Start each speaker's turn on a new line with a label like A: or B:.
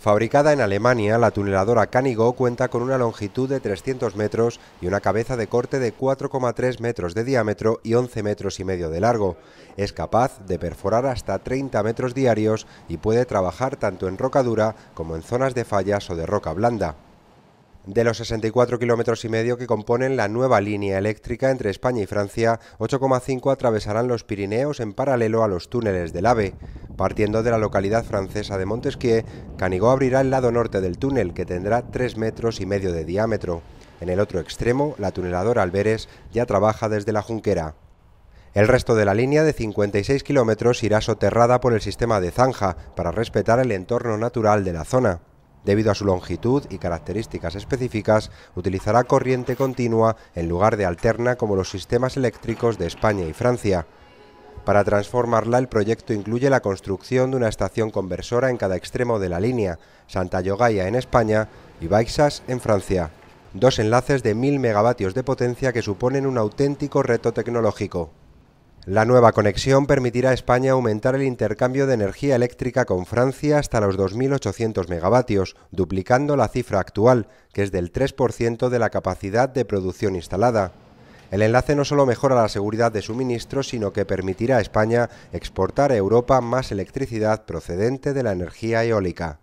A: Fabricada en Alemania, la tuneladora Canigo cuenta con una longitud de 300 metros y una cabeza de corte de 4,3 metros de diámetro y 11 metros y medio de largo. Es capaz de perforar hasta 30 metros diarios y puede trabajar tanto en roca dura como en zonas de fallas o de roca blanda. De los 64 kilómetros y medio que componen la nueva línea eléctrica entre España y Francia, 8,5 atravesarán los Pirineos en paralelo a los túneles del AVE. Partiendo de la localidad francesa de Montesquieu, Canigó abrirá el lado norte del túnel, que tendrá 3 metros y medio de diámetro. En el otro extremo, la tuneladora Alberes ya trabaja desde la Junquera. El resto de la línea de 56 kilómetros irá soterrada por el sistema de zanja para respetar el entorno natural de la zona. Debido a su longitud y características específicas, utilizará corriente continua en lugar de alterna como los sistemas eléctricos de España y Francia. Para transformarla, el proyecto incluye la construcción de una estación conversora en cada extremo de la línea, Santa Yogaya en España y Baixas en Francia. Dos enlaces de 1.000 megavatios de potencia que suponen un auténtico reto tecnológico. La nueva conexión permitirá a España aumentar el intercambio de energía eléctrica con Francia hasta los 2.800 megavatios, duplicando la cifra actual, que es del 3% de la capacidad de producción instalada. El enlace no solo mejora la seguridad de suministro, sino que permitirá a España exportar a Europa más electricidad procedente de la energía eólica.